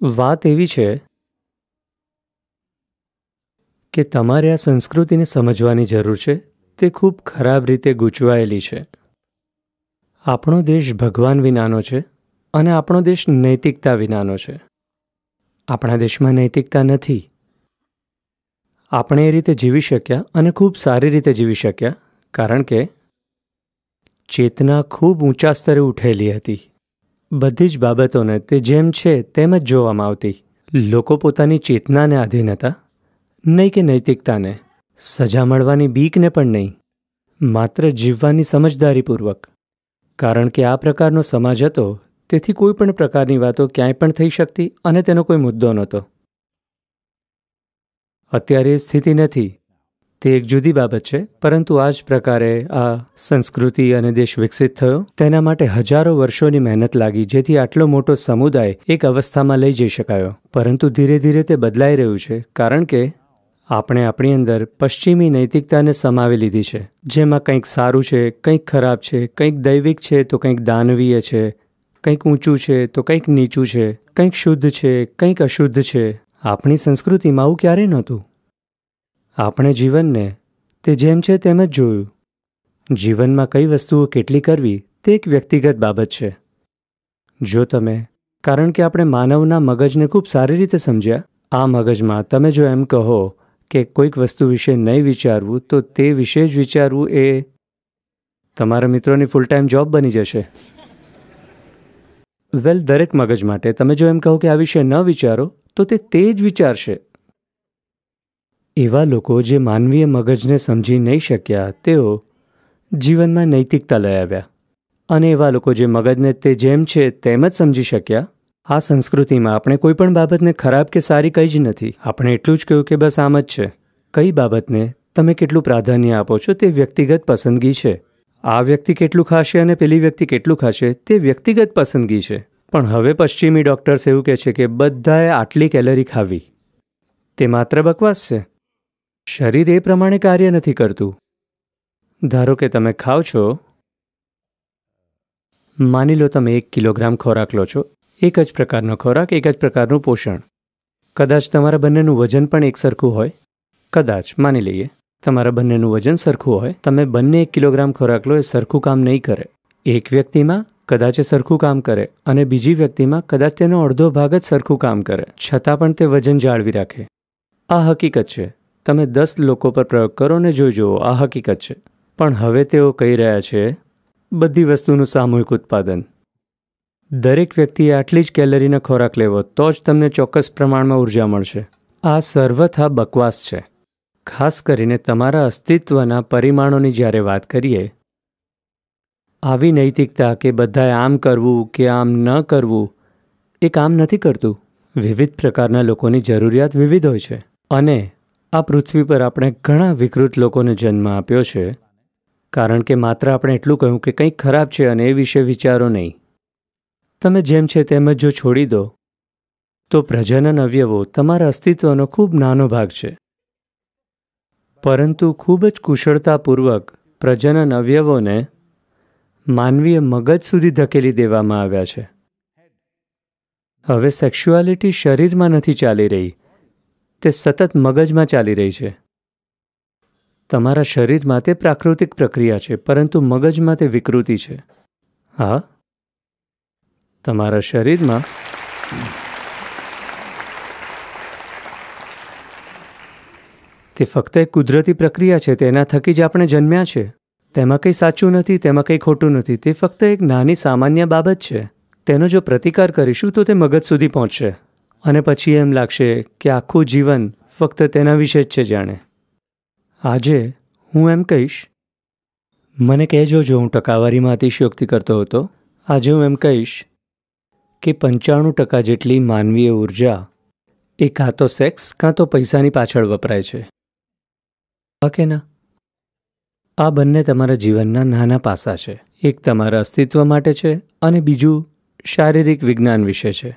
વાત એવી છે કે તમારે આ સંસ્કૃતિને સમજવાની જરૂર છે તે ખૂબ ખરાબ રીતે ગૂંચવાયેલી છે આપણો દેશ ભગવાન વિનાનો છે અને આપણો દેશ નૈતિકતા વિનાનો છે આપણા દેશમાં નૈતિકતા નથી આપણે એ રીતે જીવી શક્યા અને ખૂબ સારી રીતે જીવી શક્યા કારણ કે ચેતના ખૂબ ઊંચા સ્તરે ઉઠેલી હતી બધી જ બાબતોને તે જેમ છે તેમ જ જોવામાં આવતી લોકો પોતાની ચેતનાને આધીન હતા નહીં કે નૈતિકતાને સજા મળવાની બીકને પણ નહીં માત્ર જીવવાની સમજદારીપૂર્વક કારણ કે આ પ્રકારનો સમાજ હતો તેથી કોઈ પણ પ્રકારની વાતો ક્યાંય પણ થઈ શકતી અને તેનો કોઈ મુદ્દો નહોતો અત્યારે એ સ્થિતિ નથી તે એક જુદી બાબત છે પરંતુ આ જ પ્રકારે આ સંસ્કૃતિ અને દેશ વિકસિત થયો તેના માટે હજારો વર્ષોની મહેનત લાગી જેથી આટલો મોટો સમુદાય એક અવસ્થામાં લઈ જઈ શકાયો પરંતુ ધીરે ધીરે તે બદલાઈ રહ્યું છે કારણ કે આપણે આપણી અંદર પશ્ચિમી નૈતિકતાને સમાવી લીધી છે જેમાં કંઈક સારું છે કંઈક ખરાબ છે કંઈક દૈવિક છે તો કંઈક દાનવીય છે કંઈક ઊંચું છે તો કંઈક નીચું છે કંઈક શુદ્ધ છે કંઈક અશુદ્ધ છે આપણી સંસ્કૃતિમાં આવું ક્યારેય નહોતું આપણે જીવનને તે જેમ છે તેમ જ જોયું જીવનમાં કઈ વસ્તુઓ કેટલી કરવી તે એક વ્યક્તિગત બાબત છે જો તમે કારણ કે આપણે માનવના મગજને ખૂબ સારી રીતે સમજ્યા આ મગજમાં તમે જો એમ કહો કે કોઈક વસ્તુ વિશે નહીં વિચારવું તો તે વિશે જ વિચારવું એ તમારા મિત્રોની ફૂલ ટાઈમ જોબ બની જશે વેલ દરેક મગજ માટે તમે જો એમ કહો કે આ વિશે ન વિચારો તો તે તે જ વિચારશે એવા લોકો જે માનવીય મગજને સમજી નહીં શક્યા તેઓ જીવનમાં નૈતિકતા લઈ આવ્યા અને એવા લોકો જે મગજને તે જેમ છે તેમ જ સમજી શક્યા આ સંસ્કૃતિમાં આપણે કોઈ પણ બાબતને ખરાબ કે સારી કંઈ જ નથી આપણે એટલું જ કહ્યું કે બસ આમ જ છે કઈ બાબતને તમે કેટલું પ્રાધાન્ય આપો છો તે વ્યક્તિગત પસંદગી છે આ વ્યક્તિ કેટલું ખાશે અને પેલી વ્યક્તિ કેટલું ખાશે તે વ્યક્તિગત પસંદગી છે પણ હવે પશ્ચિમી ડૉક્ટર્સ એવું કહે છે કે બધાએ આટલી કેલરી ખાવી તે માત્ર બકવાસ છે શરીર એ પ્રમાણે કાર્ય નથી કરતું ધારો કે તમે ખાઓ છો માની લો તમે એક કિલોગ્રામ ખોરાક લો છો એક જ પ્રકારનો ખોરાક એક જ પ્રકારનું પોષણ કદાચ તમારા બંનેનું વજન પણ એક સરખું હોય કદાચ માની લઈએ તમારા બંનેનું વજન સરખું હોય તમે બંને એક કિલોગ્રામ ખોરાક લો એ સરખું કામ નહીં કરે એક વ્યક્તિમાં કદાચ એ સરખું કામ કરે અને બીજી વ્યક્તિમાં કદાચ તેનો અડધો ભાગ જ સરખું કામ કરે છતાં પણ તે વજન જાળવી રાખે આ હકીકત છે તમે દસ લોકો પર પ્રયોગ કરો ને જોજો આ હકીકત છે પણ હવે તેઓ કહી રહ્યા છે બધી વસ્તુનું સામૂહિક ઉત્પાદન દરેક વ્યક્તિએ આટલી જ કેલરીનો ખોરાક લેવો તો જ તમને ચોક્કસ પ્રમાણમાં ઉર્જા મળશે આ સર્વથા બકવાસ છે ખાસ કરીને તમારા અસ્તિત્વના પરિમાણોની જ્યારે વાત કરીએ આવી નૈતિકતા કે બધાએ આમ કરવું કે આમ ન કરવું એ કામ નથી કરતું વિવિધ પ્રકારના લોકોની જરૂરિયાત વિવિધ હોય છે અને આ પૃથ્વી પર આપણે ઘણા વિકૃત લોકોને જન્મ આપ્યો છે કારણ કે માત્ર આપણે એટલું કહ્યું કે કંઈક ખરાબ છે અને એ વિશે વિચારો નહીં તમે જેમ છે તેમ જ જો છોડી દો તો પ્રજનન અવયવો તમારા અસ્તિત્વનો ખૂબ નાનો ભાગ છે પરંતુ ખૂબ જ કુશળતાપૂર્વક પ્રજનન અવયવોને માનવીય મગજ સુધી ધકેલી દેવામાં આવ્યા છે હવે સેક્સ્યુઆલિટી શરીરમાં નથી ચાલી રહી તે સતત મગજમાં ચાલી રહી છે તમારા શરીરમાં તે પ્રાકૃતિક પ્રક્રિયા છે પરંતુ મગજમાં તે વિકૃતિ છે હા તમારા શરીરમાં તે ફક્ત એક કુદરતી પ્રક્રિયા છે તેના થકી જ આપણે જન્મ્યા છે તેમાં કંઈ સાચું નથી તેમાં કંઈ ખોટું નથી તે ફક્ત એક નાની સામાન્ય બાબત છે તેનો જો પ્રતિકાર કરીશું તો તે મગજ સુધી પહોંચશે અને પછી એમ લાગશે કે આખું જીવન ફક્ત તેના વિશે જ છે જાણે આજે હું એમ કહીશ મને કહેજો જો હું ટકાવારીમાં અતિશયોક્તિ કરતો હતો આજે હું એમ કહીશ કે પંચાણું ટકા જેટલી માનવીય ઉર્જા એ કાં તો સેક્સ કાં તો પૈસાની પાછળ વપરાય છે હા કે ના આ બંને તમારા જીવનના નાના પાસા છે એક તમારા અસ્તિત્વ માટે છે અને બીજું શારીરિક વિજ્ઞાન વિશે છે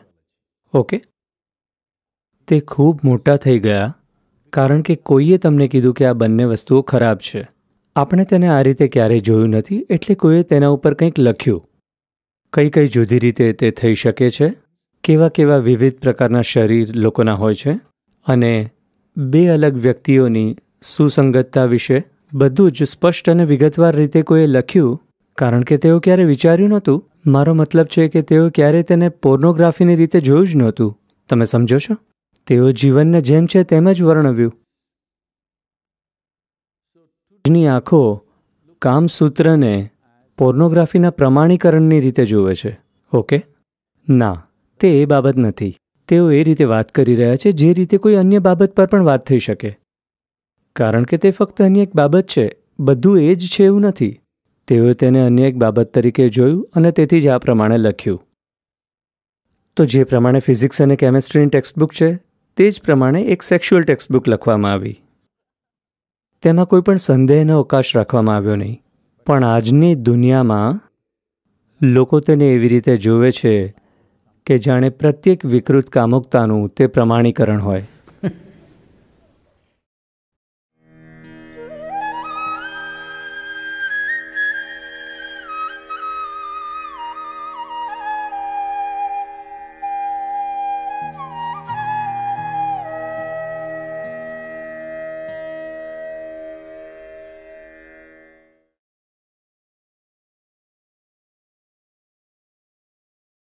ઓકે તે ખૂબ મોટા થઈ ગયા કારણ કે કોઈએ તમને કીધું કે આ બંને વસ્તુઓ ખરાબ છે આપણે તેને આ રીતે ક્યારેય જોયું નથી એટલે કોઈએ તેના ઉપર કંઈક લખ્યું કઈ કઈ જુદી રીતે તે થઈ શકે છે કેવા કેવા વિવિધ પ્રકારના શરીર લોકોના હોય છે અને બે અલગ વ્યક્તિઓની સુસંગતતા વિશે બધું જ સ્પષ્ટ અને વિગતવાર રીતે કોઈએ લખ્યું કારણ કે તેઓ ક્યારે વિચાર્યું નહોતું મારો મતલબ છે કે તેઓ ક્યારેય તેને પોર્નોગ્રાફીની રીતે જોયું જ નહોતું તમે સમજો છો તેઓ જીવનને જેમ છે તેમ જ વર્ણવ્યું ની આંખો કામસૂત્રને પોર્નોગ્રાફીના પ્રમાણીકરણની રીતે જુએ છે ઓકે ના તે એ બાબત નથી તેઓ એ રીતે વાત કરી રહ્યા છે જે રીતે કોઈ અન્ય બાબત પર પણ વાત થઈ શકે કારણ કે તે ફક્ત અન્ય એક બાબત છે બધું એ જ છે એવું નથી તેઓએ તેને અન્ય એક બાબત તરીકે જોયું અને તેથી જ આ પ્રમાણે લખ્યું તો જે પ્રમાણે ફિઝિક્સ અને કેમેસ્ટ્રીની ટેક્સ્ટબુક છે તે જ પ્રમાણે એક સેક્સ્યુઅલ ટેક્સ્ટબુક લખવામાં આવી તેમાં કોઈ પણ સંદેહનો અવકાશ રાખવામાં આવ્યો નહીં પણ આજની દુનિયામાં લોકો તેને એવી રીતે જોવે છે કે જાણે પ્રત્યેક વિકૃત કામુકતાનું તે પ્રમાણીકરણ હોય